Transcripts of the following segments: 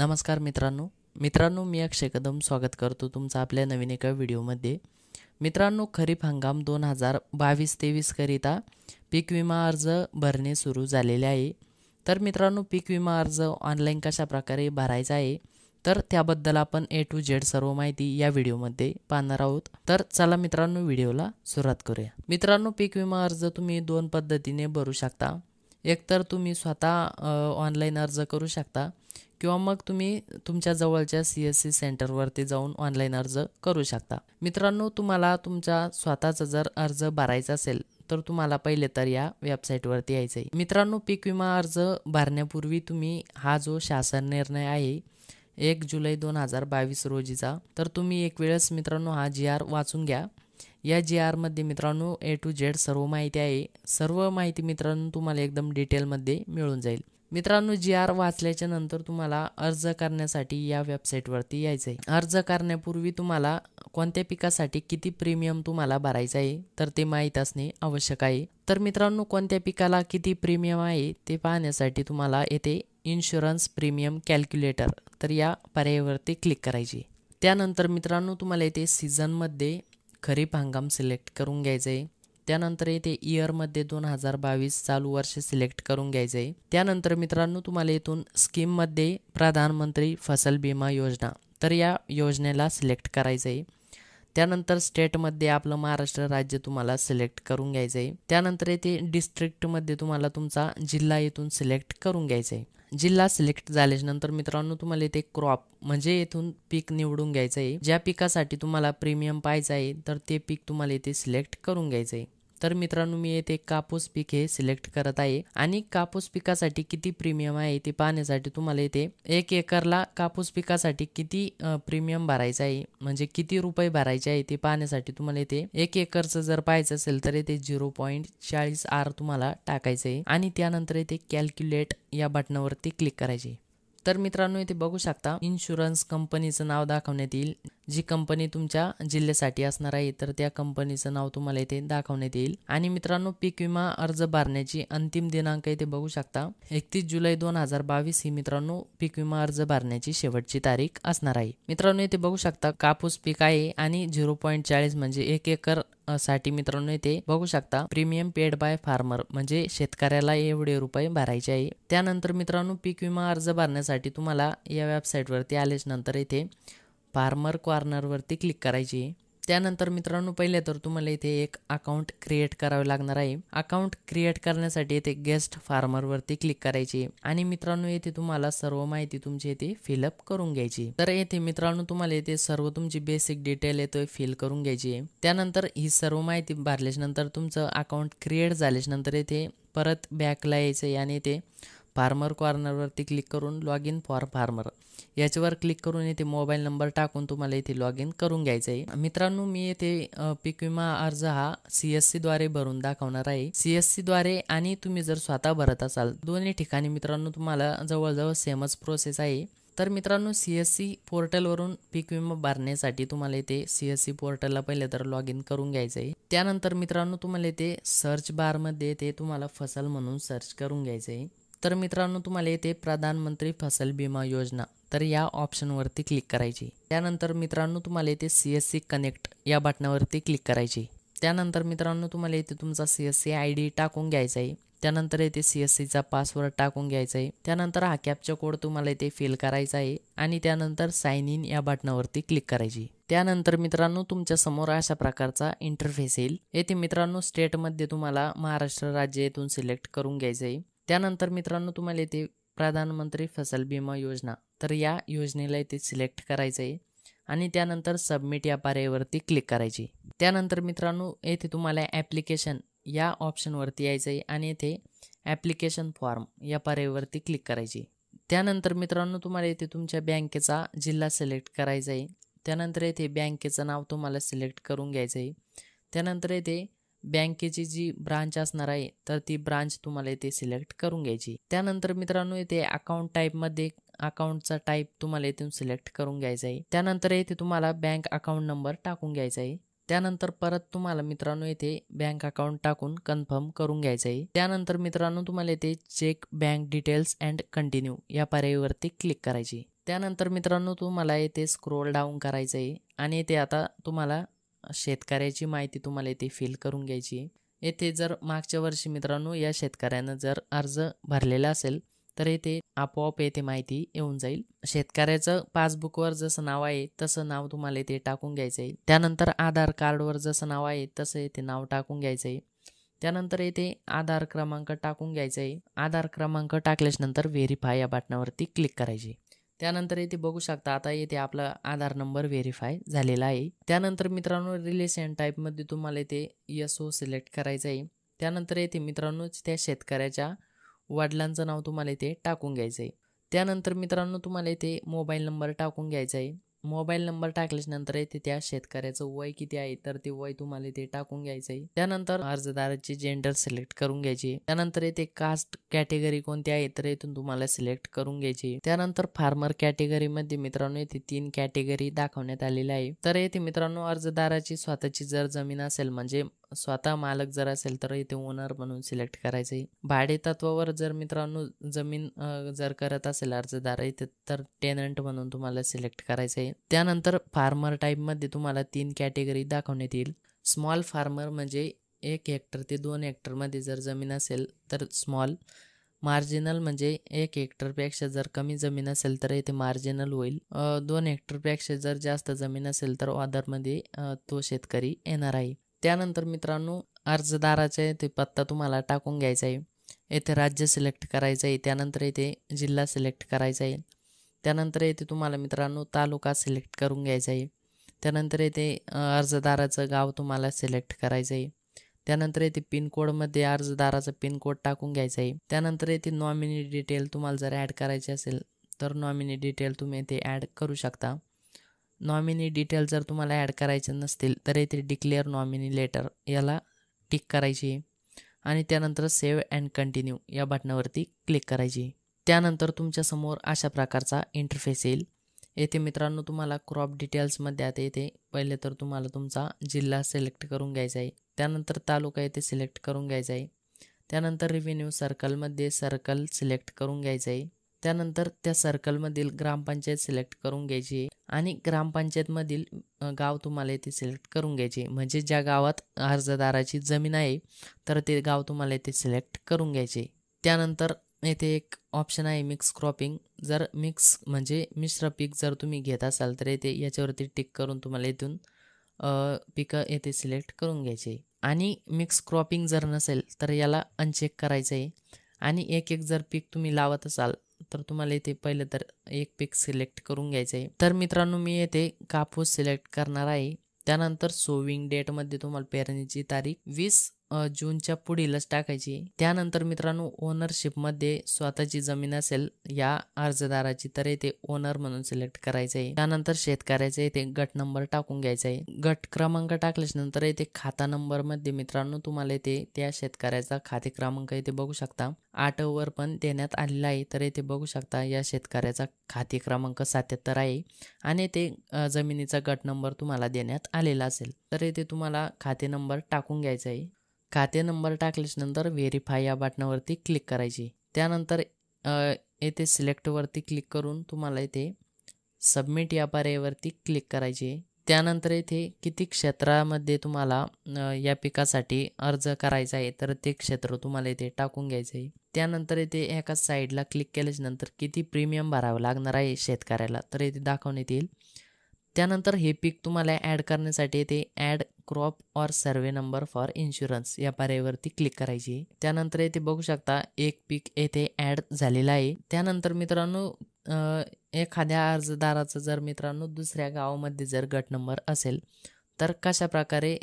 नमस्कार मित्रांनो मित्रांनो मी अक्षय कदम स्वागत करतो तुमचं आपल्या नवीन एका व्हिडिओमध्ये मित्रांनो खरीप हंगाम दोन हजार बावीस तेवीसकरिता पीक विमा अर्ज भरणे सुरू झालेले आहे तर मित्रांनो पीक विमा अर्ज ऑनलाईन कशा प्रकारे भरायचा आहे तर त्याबद्दल आपण ए टू झेड सर्व माहिती या व्हिडिओमध्ये पाहणार आहोत तर चला मित्रांनो व्हिडिओला सुरुवात करूया मित्रांनो पीक विमा अर्ज तुम्ही दोन पद्धतीने भरू शकता एकतर तुम्ही स्वतः ऑनलाईन अर्ज करू शकता किंवा मग तुम्ही तुमच्या जवळच्या सी एस सी सेंटरवरती जाऊन ऑनलाईन अर्ज करू शकता मित्रांनो तुम्हाला तुमचा स्वतःचा जर अर्ज भरायचा असेल तर तुम्हाला पहिले तर या वेबसाईटवरती यायचं आहे मित्रांनो पीक विमा अर्ज भरण्यापूर्वी तुम्ही हा जो शासन निर्णय आहे एक जुलै दोन हजार बावीस रोजीचा तर तुम्ही एक वेळेस मित्रांनो हा जी आर वाचून घ्या या जी आरमध्ये मित्रांनो ए टू जेड सर्व माहिती आहे सर्व माहिती मित्रांनो तुम्हाला एकदम डिटेलमध्ये मिळून जाईल मित्रांनो जी आर वाचल्याच्या नंतर तुम्हाला अर्ज करण्यासाठी या वेबसाईटवरती यायचं आहे अर्ज करण्यापूर्वी तुम्हाला कोणत्या पिकासाठी किती प्रीमियम तुम्हाला भरायचं आहे तर ते माहीत असणे आवश्यक आहे तर मित्रांनो कोणत्या पिकाला किती प्रीमियम आहे ते पाहण्यासाठी तुम्हाला येथे इन्शुरन्स प्रीमियम कॅल्क्युलेटर तर या पर्यायावरती क्लिक करायची त्यानंतर मित्रांनो तुम्हाला येथे सीझनमध्ये खरीप हंगाम सिलेक्ट करून घ्यायचं आहे त्यानंतर येथे इयरमध्ये दोन हजार बावीस चालू वर्ष सिलेक्ट करून घ्यायचं आहे त्यानंतर मित्रांनो तुम्हाला इथून स्कीममध्ये प्रधानमंत्री फसल बिमा योजना तर या योजनेला सिलेक्ट करायचं आहे त्यानंतर स्टेटमध्ये आपलं महाराष्ट्र राज्य तुम्हाला सिलेक्ट करून घ्यायचं आहे त्यानंतर येथे डिस्ट्रिक्टमध्ये तुम्हाला तुमचा जिल्हा येथून सिलेक्ट करून घ्यायचा आहे जिल्हा सिलेक्ट झाल्यानंतर मित्रांनो तुम्हाला इथे क्रॉप म्हणजे येथून पीक निवडून घ्यायचं आहे ज्या पिकासाठी तुम्हाला प्रीमियम पाहिजे आहे तर ते पीक तुम्हाला इथे सिलेक्ट करून घ्यायचं आहे तर मित्रांनो मी येथे कापूस पीक हे सिलेक्ट करत आहे आणि कापूस पिकासाठी किती प्रीमियम आहे ते पाहण्यासाठी तुम्हाला येथे एक एकरला कापूस पिकासाठी किती प्रीमियम भरायचं आहे म्हणजे किती रुपये भरायचे आहे ते पाहण्यासाठी तुम्हाला येथे एक एकरचं जर पाहायचं असेल तर येथे झिरो पॉईंट चाळीस आर तुम्हाला टाकायचं आहे आणि त्यानंतर येथे कॅल्क्युलेट या बटनावरती क्लिक करायचे तर मित्रांनो इथे बघू शकता इन्शुरन्स कंपनीचं नाव दाखवण्यात येईल जी कंपनी तुमच्या जिल्ह्यासाठी असणार आहे तर त्या कंपनीचं नाव तुम्हाला इथे दाखवण्यात येईल आणि मित्रांनो पीक विमा अर्ज भरण्याची अंतिम दिनांक इथे बघू शकता एकतीस जुलै दोन हजार बावीस ही मित्रांनो पीक विमा अर्ज भरण्याची शेवटची तारीख असणार आहे मित्रांनो इथे बघू शकता कापूस पीक आहे आणि झिरो पॉईंट चाळीस म्हणजे एक एकर साठी मित्रांनो इथे बघू शकता प्रीमियम पेड बाय फार्मर म्हणजे शेतकऱ्याला एवढे रुपये भरायचे आहे त्यानंतर मित्रांनो पीक विमा अर्ज भरण्यासाठी तुम्हाला या वेबसाईटवरती आलेच नंतर इथे फार्मर कॉर्नरवरती क्लिक करायची त्यानंतर मित्रांनो पहिले तर तुम्हाला इथे एक अकाउंट क्रिएट करावे लागणार आहे अकाउंट क्रिएट करण्यासाठी इथे गेस्ट फार्मरवरती क्लिक करायची आणि मित्रांनो येथे तुम्हाला सर्व माहिती तुमची येथे फिलअप करून घ्यायची तर येथे मित्रांनो तुम्हाला येथे सर्व तुमची बेसिक डिटेल येतोय फिल करून घ्यायची त्यानंतर ही सर्व माहिती भरल्याच्या नंतर तुमचं अकाउंट क्रिएट झाल्याच्या नंतर येथे परत बॅकला यायचं आणि ते फार्मर कॉर्नरवरती क्लिक करून लॉग इन फॉर फार्मर याच्यावर क्लिक करून येथे मोबाईल नंबर टाकून तुम्हाला इथे लॉग इन करून घ्यायचं आहे मित्रांनो मी येथे पीक विमा अर्ज हा सी एस भरून दाखवणार आहे सी एस आणि तुम्ही जर स्वतः भरत असाल दोन्ही ठिकाणी मित्रांनो तुम्हाला जवळजवळ सेमच प्रोसेस आहे तर मित्रांनो सी एस सी पोर्टलवरून पीक विमा भरण्यासाठी तुम्हाला इथे सी एस सी पोर्टलला पहिले तर लॉग इन करून घ्यायचं आहे त्यानंतर मित्रांनो तुम्हाला इथे सर्च बारमध्ये ते तुम्हाला फसल म्हणून सर्च करून घ्यायचं आहे तर मित्रांनो तुम्हाला येथे प्रधानमंत्री फसल बीमा योजना तर या ऑप्शनवरती क्लिक करायची त्यानंतर मित्रांनो तुम्हाला येथे सी एस सी कनेक्ट या बटनावरती क्लिक करायची त्यानंतर मित्रांनो तुम्हाला येथे तुमचा C S C I D टाकून घ्यायचा आहे त्यानंतर येथे सी एस सीचा पासवर्ड टाकून घ्यायचा आहे त्यानंतर हा कॅपचा कोड तुम्हाला इथे फिल करायचा आहे आणि त्यानंतर साइन इन या बटनावरती क्लिक करायची त्यानंतर मित्रांनो तुमच्या समोर अशा प्रकारचा इंटरफेस येईल येथे मित्रांनो स्टेटमध्ये तुम्हाला महाराष्ट्र राज्य येथून सिलेक्ट करून घ्यायचं आहे त्यानंतर मित्रांनो तुम्हाला येते प्रधानमंत्री फसल बिमा योजना तर या योजनेला इथे सिलेक्ट करायचं आहे आणि त्यानंतर सबमिट या पर्यायावरती क्लिक करायची त्यानंतर मित्रांनो येथे तुम्हाला ॲप्लिकेशन या ऑप्शनवरती यायचं आहे आणि येथे ॲप्लिकेशन फॉर्म या पर्यायावरती क्लिक करायची त्यानंतर मित्रांनो तुम्हाला येथे तुमच्या बँकेचा जिल्हा सिलेक्ट करायचा आहे त्यानंतर येथे बँकेचं नाव तुम्हाला सिलेक्ट करून घ्यायचं आहे त्यानंतर येथे बँकेची जी ब्रांच असणार आहे तर ती ब्रांच तुम्हाला इथे सिलेक्ट करून घ्यायची त्यानंतर मित्रांनो इथे अकाउंट टाईपमध्ये अकाउंटचा टाईप तुम्हाला इथून सिलेक्ट करून घ्यायचा आहे त्यानंतर इथे तुम्हाला बँक अकाउंट नंबर टाकून घ्यायचा आहे त्यानंतर परत तुम्हाला मित्रांनो इथे बँक अकाउंट टाकून कन्फर्म करून घ्यायचं आहे त्यानंतर मित्रांनो तुम्हाला इथे check bank details and continue या पर्यायावरती क्लिक करायची त्यानंतर मित्रांनो तुम्हाला इथे स्क्रोल डाऊन करायचं आहे आणि इथे आता तुम्हाला शेतकऱ्याची माहिती तुम्हाला इथे फिल करून घ्यायची येथे जर मागच्या वर्षी मित्रांनो या शेतकऱ्यानं जर अर्ज भरलेला असेल तर येथे आपोआप येथे माहिती येऊन जाईल शेतकऱ्याचं पासबुकवर जसं नाव आहे तसं नाव तुम्हाला इथे टाकून घ्यायचं आहे त्यानंतर आधार कार्डवर जसं नाव आहे तसं येथे नाव टाकून घ्यायचं आहे त्यानंतर येथे आधार क्रमांक टाकून घ्यायचा आहे आधार क्रमांक नंतर व्हेरीफाय या बटनावरती क्लिक करायचे त्यानंतर येथे बघू शकता आता येथे आपला आधार नंबर व्हेरीफाय झालेला आहे त्यानंतर मित्रांनो रिलेशन टाईपमध्ये तुम्हाला येथे यस ओ सिलेक्ट करायचं आहे त्यानंतर येथे मित्रांनो त्या शेतकऱ्याच्या वडिलांचं नाव तुम्हाला इथे टाकून घ्यायचं आहे त्यानंतर मित्रांनो तुम्हाला इथे मोबाईल नंबर टाकून घ्यायचा आहे मोबाईल नंबर नंतर येते त्या शेतकऱ्याचं वय किती आहे तर ते वय तुम्हाला ते टाकून घ्यायचंय त्यानंतर अर्जदाराची जेंडर सिलेक्ट करून घ्यायची त्यानंतर येथे कास्ट कॅटेगरी कोणती आहे तर इथून तुम्हाला सिलेक्ट करून घ्यायची त्यानंतर फार्मर कॅटेगरी मध्ये मित्रांनो येथे तीन कॅटेगरी दाखवण्यात आलेली आहे तर येथे मित्रांनो अर्जदाराची स्वतःची जर जमीन असेल म्हणजे स्वतः मालक जर असेल तर इथे ओनर म्हणून सिलेक्ट करायचे भाडे तत्वावर जर मित्रांनो जमीन जर करत असेल अर्जदार इथे तर टेनंट म्हणून तुम्हाला सिलेक्ट करायचं आहे त्यानंतर फार्मर टाईपमध्ये तुम्हाला तीन कॅटेगरी दाखवण्यात येईल स्मॉल फार्मर म्हणजे एक हेक्टर ते दोन हेक्टरमध्ये जर जमीन असेल तर स्मॉल मार्जिनल म्हणजे एक हेक्टरपेक्षा जर कमी जमीन असेल तर इथे मार्जिनल होईल दोन हेक्टरपेक्षा जर जास्त जमीन असेल तर ऑदरमध्ये तो शेतकरी येणार आहे त्यानंतर मित्रांनो अर्जदाराचे ते पत्ता तुम्हाला टाकून घ्यायचा आहे येथे राज्य सिलेक्ट करायचं आहे त्यानंतर येथे जिल्हा सिलेक्ट करायचा आहे त्यानंतर येथे तुम्हाला मित्रांनो तालुका सिलेक्ट करून घ्यायचा आहे त्यानंतर येथे अर्जदाराचं गाव तुम्हाला सिलेक्ट करायचं आहे त्यानंतर येथे पिनकोडमध्ये अर्जदाराचा पिनकोड टाकून घ्यायचा आहे त्यानंतर येथे नॉमिनी डिटेल तुम्हाला जर ॲड करायची असेल तर नॉमिनी डिटेल तुम्ही येथे ॲड करू शकता नॉमिनी डिटेल जर तुम्हाला ॲड करायचे नसतील तर येथे डिक्लेअर नॉमिनी लेटर याला टिक करायची आणि त्यानंतर सेव्ह अँड कंटिन्यू या बटनावरती क्लिक करायची त्यानंतर तुमच्यासमोर अशा प्रकारचा इंटरफेस येईल येथे मित्रांनो तुम्हाला क्रॉप डिटेल्समध्ये आता येथे पहिले तर तुम्हाला तुमचा जिल्हा सिलेक्ट करून घ्यायचा आहे त्यानंतर तालुका येथे सिलेक्ट करून घ्यायचा आहे त्यानंतर रिव्हेन्यू सर्कलमध्ये सर्कल सिलेक्ट करून घ्यायचं आहे त्यानंतर त्या सर्कलमधील ग्रामपंचायत सिलेक्ट करून घ्यायची आणि ग्रामपंचायतमधील गाव तुम्हाला येथे सिलेक्ट करून घ्यायचे म्हणजे ज्या गावात अर्जदाराची जमीन आहे तर ते गाव तुम्हाला येथे सिलेक्ट करून घ्यायचे त्यानंतर येथे एक ऑप्शन आहे मिक्स क्रॉपिंग जर मिक्स म्हणजे मिश्र पीक जर तुम्ही घेत असाल तर येथे याच्यावरती टिक करून तुम्हाला इथून पिकं येथे सिलेक्ट करून घ्यायचे आणि मिक्स क्रॉपिंग जर नसेल तर याला अनचेक करायचं आहे आणि एक एक जर पीक तुम्ही लावत असाल तर तुम्हाला इथे पहिलं तर एक पीक सिलेक्ट करून घ्यायचं आहे तर मित्रांनो मी येथे कापूस सिलेक्ट करणार आहे त्यानंतर सोविंग डेटमध्ये तुम्हाला पेरणीची तारीख वीस जूनच्या पुढीलच टाकायची त्यानंतर मित्रांनो ओनरशिपमध्ये स्वतःची जमीन असेल या अर्जदाराची तर येथे ओनर म्हणून सिलेक्ट करायचं आहे त्यानंतर शेतकऱ्याचे येथे गट नंबर टाकून घ्यायचा आहे गट क्रमांक नंतर येथे खाता नंबर मध्ये मित्रांनो तुम्हाला येथे त्या शेतकऱ्याचा खाते क्रमांक येथे बघू शकता आठ पण देण्यात आलेला आहे तर येथे बघू शकता या शेतकऱ्याचा खाते क्रमांक सत्याहत्तर आहे आणि ते जमिनीचा गट नंबर तुम्हाला देण्यात आलेला असेल तर येथे तुम्हाला खाते नंबर टाकून घ्यायचा आहे खाते नंबर नंतर व्हेरीफाय या बटनावरती क्लिक करायची त्यानंतर येथे सिलेक्टवरती क्लिक करून तुम्हाला इथे सबमिट या पर्यायावरती क्लिक करायचे त्यानंतर इथे किती क्षेत्रामध्ये तुम्हाला या पिकासाठी अर्ज करायचा आहे तर ते क्षेत्र तुम्हाला इथे टाकून घ्यायचं आहे त्यानंतर इथे एका साईडला क्लिक नंतर किती प्रीमियम भरावं लागणार आहे शेतकऱ्याला तर इथे दाखवण्यात येईल त्यानंतर हे पीक तुम्हाला ॲड करण्यासाठी इथे add crop or survey number for insurance या पर्यायवरती क्लिक करायची त्यानंतर येथे बघू शकता एक पीक येथे ॲड झालेला आहे त्यानंतर मित्रांनो एखाद्या अर्जदाराचं जर मित्रांनो दुसऱ्या गावामध्ये जर गट नंबर असेल तर कशा प्रकारे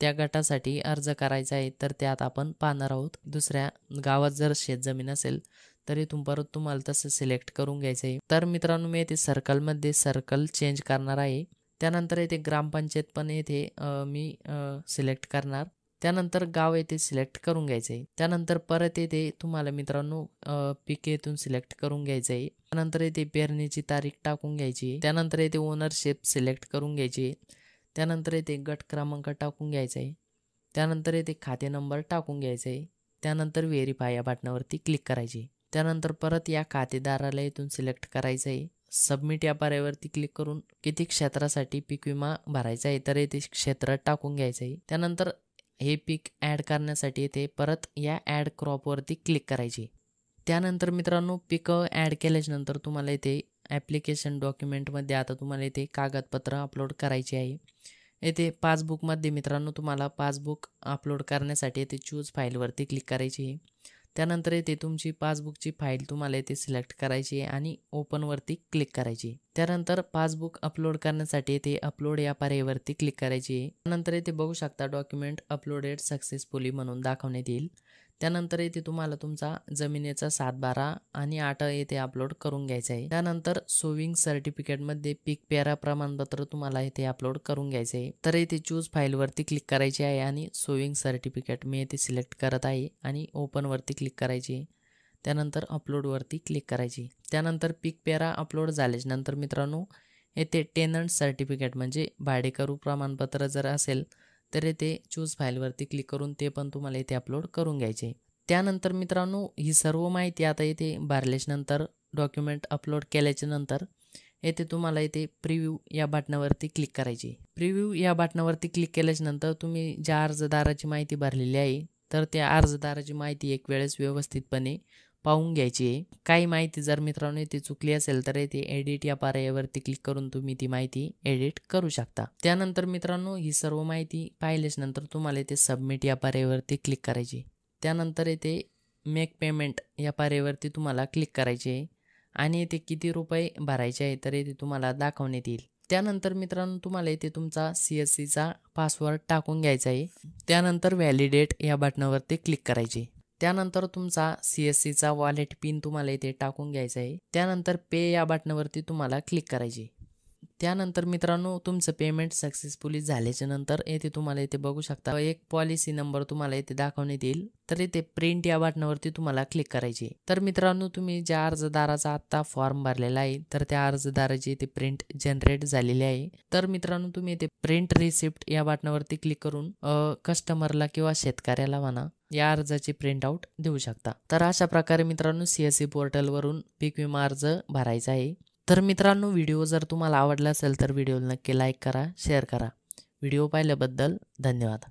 त्या गटासाठी अर्ज करायचा आहे तर त्यात आपण पाहणार आहोत दुसऱ्या गावात जर शेतजमीन असेल तरी तुम परत तुम्हाला तसं सिलेक्ट करून घ्यायचं आहे तर मित्रांनो मी येथे सर्कलमध्ये सर्कल चेंज करणार आहे त्यानंतर येथे ग्रामपंचायत पण येथे मी सिलेक्ट करणार त्यानंतर गाव येथे सिलेक्ट करून घ्यायचं आहे त्यानंतर परत येथे तुम्हाला मित्रांनो पीक येथून सिलेक्ट करून घ्यायचं आहे त्यानंतर येथे पेरणीची तारीख टाकून घ्यायची त्यानंतर येथे ओनरशिप सिलेक्ट करून घ्यायची त्यानंतर येथे गट क्रमांक टाकून घ्यायचा आहे त्यानंतर येथे खाते नंबर टाकून घ्यायचा आहे त्यानंतर व्हेरीफाय या बटनावरती क्लिक करायची त्यानंतर परत या खातेदाराला येथून सिलेक्ट करायचं आहे सबमिट या पर्यावरती क्लिक करून किती क्षेत्रासाठी पीक विमा भरायचा आहे तर येथे क्षेत्रात टाकून घ्यायचं आहे त्यानंतर हे पीक ॲड करण्यासाठी येथे परत या ॲड क्रॉपवरती क्लिक करायची त्यानंतर मित्रांनो पिकं ॲड केल्याच्यानंतर तुम्हाला इथे ॲप्लिकेशन डॉक्युमेंटमध्ये आता तुम्हाला इथे कागदपत्र अपलोड करायची आहे येथे पासबुकमध्ये मित्रांनो तुम्हाला पासबुक अपलोड करण्यासाठी येथे चूज फाईलवरती क्लिक करायची आहे त्यानंतर येथे तुमची पासबुकची फाईल तुम्हाला येथे सिलेक्ट करायची आहे आणि ओपनवरती क्लिक करायची त्यानंतर पासबुक अपलोड करण्यासाठी येथे अपलोड या पर्यायवरती क्लिक करायची आहे त्यानंतर येथे बघू शकता डॉक्युमेंट अपलोडेड सक्सेसफुली म्हणून दाखवण्यात येईल त्यानंतर येथे तुम्हाला तुमचा जमिनीचा सात बारा आणि आठ येथे अपलोड करून घ्यायचं आहे त्यानंतर सोविंग सर्टिफिकेटमध्ये पीक पेरा प्रमाणपत्र तुम्हाला इथे अपलोड करून घ्यायचे आहे तर येथे चूज फाईलवरती क्लिक करायची आहे आणि सोविंग सर्टिफिकेट मी येथे सिलेक्ट करत आहे आणि ओपनवरती क्लिक करायची आहे त्यानंतर अपलोडवरती क्लिक करायची त्यानंतर पीक पेरा अपलोड झाल्याच नंतर मित्रांनो येथे टेनंट सर्टिफिकेट म्हणजे भाडेकरू प्रमाणपत्र जर असेल तर ते चूज फाईलवरती क्लिक करून ते पण तुम्हाला इथे अपलोड करून घ्यायचे त्यानंतर मित्रांनो ही सर्व माहिती आता इथे नंतर डॉक्युमेंट अपलोड केल्याच्या नंतर येथे तुम्हाला इथे प्रिव्ह्यू या बटणावरती क्लिक करायची प्रिव्ह्यू या बटणावरती क्लिक केल्याच्यानंतर तुम्ही ज्या अर्जदाराची माहिती भरलेली आहे तर त्या अर्जदाराची माहिती एक वेळेस व्यवस्थितपणे पाहून घ्यायची आहे काही माहिती जर मित्रांनो इथे चुकली असेल तर येथे एडिट या पर्यायावरती क्लिक करून तुम्ही ती माहिती एडिट करू शकता त्यानंतर मित्रांनो ही सर्व माहिती नंतर तुम्हाला इथे सबमिट या पर्यायावरती क्लिक करायची त्यानंतर येथे मेक पेमेंट या पर्यायावरती तुम्हाला क्लिक करायचे आहे आणि येथे किती रुपये भरायचे आहे तर येथे तुम्हाला दाखवण्यात येईल त्यानंतर मित्रांनो तुम्हाला इथे तुमचा सी एस सीचा पासवर्ड टाकून घ्यायचा आहे त्यानंतर व्हॅलिडेट या बटनावरती क्लिक करायचे त्यानंतर तुमचा सी एस सीचा वॉलेट पिन तुम्हाला इथे टाकून घ्यायचा आहे त्यानंतर पे या बटनावरती तुम्हाला क्लिक करायची त्यानंतर मित्रांनो तुमचं पेमेंट सक्सेसफुली झाल्याच्या नंतर येथे तुम्हाला इथे बघू शकता एक पॉलिसी नंबर तुम्हाला इथे दाखवण्यात येईल तर इथे प्रिंट या बटनावरती तुम्हाला क्लिक करायचे तर मित्रांनो तुम्ही ज्या अर्जदाराचा आता फॉर्म भरलेला आहे तर त्या अर्जदाराची इथे प्रिंट जनरेट झालेली आहे तर मित्रांनो तुम्ही इथे प्रिंट रिसिप्ट या बटनावरती क्लिक करून कस्टमरला किंवा शेतकऱ्याला म्हणा या अर्जाची प्रिंट आउट देऊ शकता तर अशा प्रकारे मित्रांनो सीएससी पोर्टलवरून e पीक विमा अर्ज भरायचा आहे तर मित्रांनो व्हिडिओ जर तुम्हाला आवडला असेल तर व्हिडिओला नक्की लाईक करा शेअर करा व्हिडिओ पाहिल्याबद्दल धन्यवाद